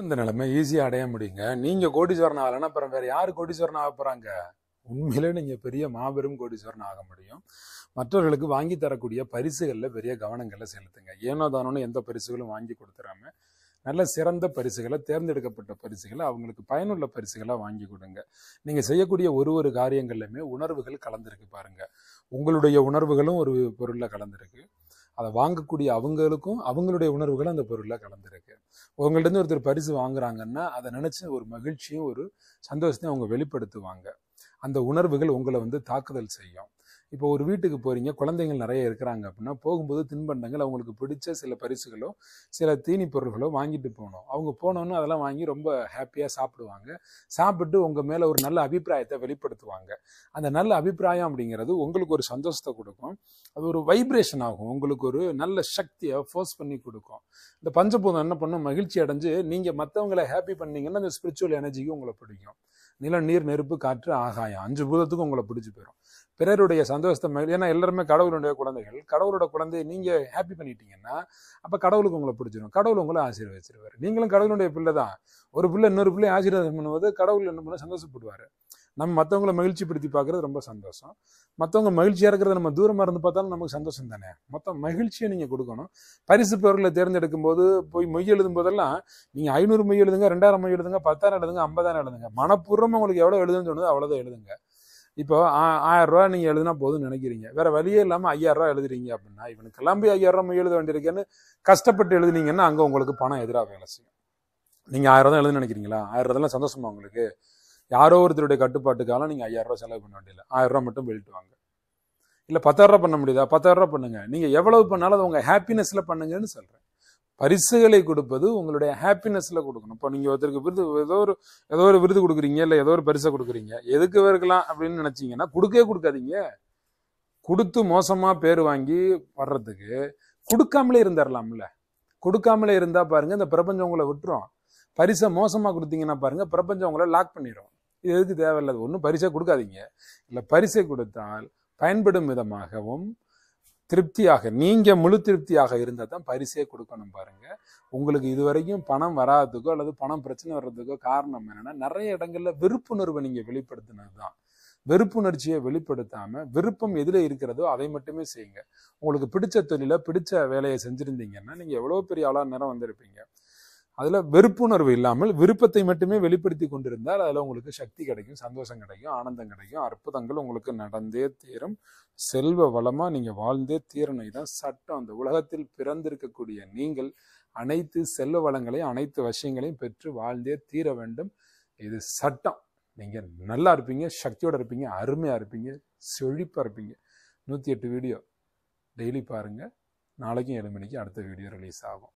இந்த நிலைமை ஈஸியாக அடைய முடியுங்க நீங்கள் கோடீஸ்வரன் ஆகலைன்னா அப்புறம் வேறு யார் கோடீஸ்வரன் ஆக போகிறாங்க உண்மையிலே நீங்கள் பெரிய மாபெரும் கோடீஸ்வரன் ஆக முடியும் மற்றவர்களுக்கு வாங்கி தரக்கூடிய பரிசுகளில் பெரிய கவனங்களை செலுத்துங்க ஏனோ தானோ எந்த பரிசுகளும் வாங்கி கொடுத்துடாம நல்ல சிறந்த பரிசுகளை தேர்ந்தெடுக்கப்பட்ட பரிசுகளை அவங்களுக்கு பயனுள்ள பரிசுகளாக வாங்கி கொடுங்க நீங்கள் செய்யக்கூடிய ஒரு ஒரு காரியங்கள்லையுமே உணர்வுகள் கலந்துருக்கு பாருங்கள் உங்களுடைய உணர்வுகளும் ஒரு பொருளில் கலந்துருக்கு அதை வாங்கக்கூடிய அவங்களுக்கும் அவங்களுடைய உணர்வுகளும் அந்த பொருளில் கலந்துருக்கு உங்கள்கிட்ட ஒருத்தர் பரிசு வாங்குறாங்கன்னா அதை நினச்சி ஒரு மகிழ்ச்சியும் ஒரு சந்தோஷத்தையும் அவங்க வெளிப்படுத்துவாங்க அந்த உணர்வுகள் உங்களை வந்து தாக்குதல் செய்யும் இப்போ ஒரு வீட்டுக்கு போகிறீங்க குழந்தைகள் நிறைய இருக்கிறாங்க அப்படின்னா போகும்போது தின்பண்டங்கள் அவங்களுக்கு பிடிச்ச சில பரிசுகளோ சில தீனி பொருள்களோ வாங்கிட்டு போகணும் அவங்க போனோன்னு அதெல்லாம் வாங்கி ரொம்ப ஹாப்பியாக சாப்பிடுவாங்க சாப்பிட்டு உங்கள் மேலே ஒரு நல்ல அபிப்பிராயத்தை வெளிப்படுத்துவாங்க அந்த நல்ல அபிப்பிராயம் அப்படிங்கிறது உங்களுக்கு ஒரு சந்தோஷத்தை கொடுக்கும் அது ஒரு வைப்ரேஷன் ஆகும் உங்களுக்கு ஒரு நல்ல சக்தியை ஃபோர்ஸ் பண்ணி கொடுக்கும் இந்த பஞ்சபூதம் என்ன பண்ணும் மகிழ்ச்சி அடைஞ்சு நீங்கள் மற்றவங்களை ஹாப்பி பண்ணீங்கன்னா அந்த ஸ்பிரிச்சுவல் எனர்ஜிக்கு உங்களை பிடிக்கும் நிலம் நீர் நெருப்பு காற்று ஆகாயம் அஞ்சு பூதத்துக்கும் உங்களை பிடிச்சி போயிடும் பிறருடைய சந்தோஷம் சந்தோஷத்தை மேல் ஏன்னா எல்லாருமே கடவுளுடைய குழந்தைகள் கடவுளோட குழந்தையை நீங்கள் ஹாப்பி பண்ணிட்டீங்கன்னா அப்போ கடவுளுக்கு உங்களை பிடிச்சிடும் கடவுள் உங்களை ஆசீர்வதிச்சிருவார் நீங்களும் கடவுளுடைய பிள்ளை தான் ஒரு பிள்ளை இன்னொரு பிள்ளையை ஆசீர்வாதம் பண்ணுவது கடவுள் என்ன பண்ண சந்தோஷப்படுவார் நம்ம மற்றவங்களை மகிழ்ச்சிப்படுத்தி பார்க்குறது ரொம்ப சந்தோஷம் மற்றவங்க மகிழ்ச்சியாக இருக்கிறத நம்ம தூரமாக இருந்து பார்த்தாலும் நமக்கு சந்தோஷம் தானே மொத்தம் மகிழ்ச்சியை நீங்கள் கொடுக்கணும் பரிசு பொருளை தேர்ந்தெடுக்கும் போது போய் மொய் எழுதும் போதெல்லாம் நீங்கள் ஐநூறு மொய் எழுதுங்க ரெண்டாயிரம் மொய் எழுதுங்க பத்தாயிரம் எழுதுங்க ஐம்பதாயிரம் எழுதுங்க மனப்பூர்வமாக உங்களுக்கு எவ்வளோ எழுதுன்னு சொன்னது அவ்வளோதான் எழுதுங்க இப்போ ஆயிரம் ரூபா நீங்கள் எழுதுனா போதும்னு நினைக்கிறீங்க வேற வழியே இல்லாமல் ஐயாயிரம் ரூபா எழுதுறீங்க அப்படின்னா இவனுக்கு கிளம்பி ஐயாயிரம் ரூபா எழுத வேண்டியிருக்கேன்னு கஷ்டப்பட்டு எழுதுனீங்கன்னா அங்கே உங்களுக்கு பணம் எதிராக வேலை செய்யும் நீங்கள் ஆயிரம் தான் எழுதுன்னு நினைக்கிறீங்களா ஆயிரம் ரூபாய்லாம் சந்தோஷமா உங்களுக்கு யாரோ ஒருத்தருடைய கட்டுப்பாட்டுக்காக நீங்கள் ஐயாயிரம் செலவு பண்ண வேண்டியதில்லை ஆயிரம் மட்டும் வெளியிட்டு வாங்க இல்லை பத்தாயிரம் பண்ண முடியுதா பத்தாயிரம் ரூபா பண்ணுங்க நீங்கள் எவ்வளவு பண்ணாலும் அது உங்கள் ஹாப்பினஸில் பண்ணுங்கன்னு சொல்கிறேன் பரிசுகளை கொடுப்பது உங்களுடைய ஹாப்பினஸ்ல கொடுக்கணும் இப்போ நீங்க ஒருத்தருக்கு விருது ஏதோ ஒரு ஏதோ ஒரு விருது கொடுக்குறீங்க இல்லை ஏதோ ஒரு பரிசை கொடுக்குறீங்க எதுக்கு இருக்கலாம் அப்படின்னு நினைச்சீங்கன்னா கொடுக்கவே கொடுக்காதீங்க கொடுத்து மோசமா பேர் வாங்கி வர்றதுக்கு கொடுக்காமலே இருந்துடலாம்ல கொடுக்காமலே இருந்தா பாருங்க இந்த பிரபஞ்சம் உங்களை விட்டுரும் பரிசை மோசமா கொடுத்தீங்கன்னா பாருங்க பிரபஞ்சம் உங்களை லாக் பண்ணிடும் இது எதுக்கு தேவையில்லாது ஒன்றும் பரிசை கொடுக்காதீங்க இல்லை பரிசை கொடுத்தால் பயன்படும் விதமாகவும் திருப்தியாக நீங்கள் முழு திருப்தியாக இருந்தால் தான் பரிசே கொடுக்கணும் பாருங்கள் உங்களுக்கு இது வரைக்கும் பணம் வராதுக்கோ அல்லது பணம் பிரச்சனை வர்றதுக்கோ காரணம் என்னென்னா நிறைய இடங்களில் விருப்புணர்வை நீங்கள் வெளிப்படுத்தினது தான் வெறுப்புணர்ச்சியை வெளிப்படுத்தாமல் விருப்பம் எதில் இருக்கிறதோ அதை மட்டுமே செய்யுங்க உங்களுக்கு பிடிச்ச தொழிலை பிடிச்ச வேலையை செஞ்சுருந்தீங்கன்னா நீங்கள் எவ்வளோ பெரிய ஆளாக நேரம் வந்திருப்பீங்க அதில் வெறுப்புணர்வு இல்லாமல் விருப்பத்தை மட்டுமே வெளிப்படுத்தி கொண்டிருந்தால் அதில் உங்களுக்கு சக்தி கிடைக்கும் சந்தோஷம் கிடைக்கும் ஆனந்தம் கிடைக்கும் அற்புதங்கள் உங்களுக்கு நடந்தே தீரும் செல்வ வளமாக நீங்கள் வாழ்ந்தே தீரணும் இதுதான் சட்டம் அந்த உலகத்தில் பிறந்திருக்கக்கூடிய நீங்கள் அனைத்து செல்வ வளங்களையும் அனைத்து வசியங்களையும் பெற்று வாழ்ந்தே தீர வேண்டும் இது சட்டம் நீங்கள் நல்லா இருப்பீங்க சக்தியோடு இருப்பீங்க அருமையாக இருப்பீங்க செழிப்பாக இருப்பீங்க நூற்றி எட்டு வீடியோ டெய்லி பாருங்கள் நாளைக்கும் ஏழு மணிக்கு அடுத்த வீடியோ ரிலீஸ் ஆகும்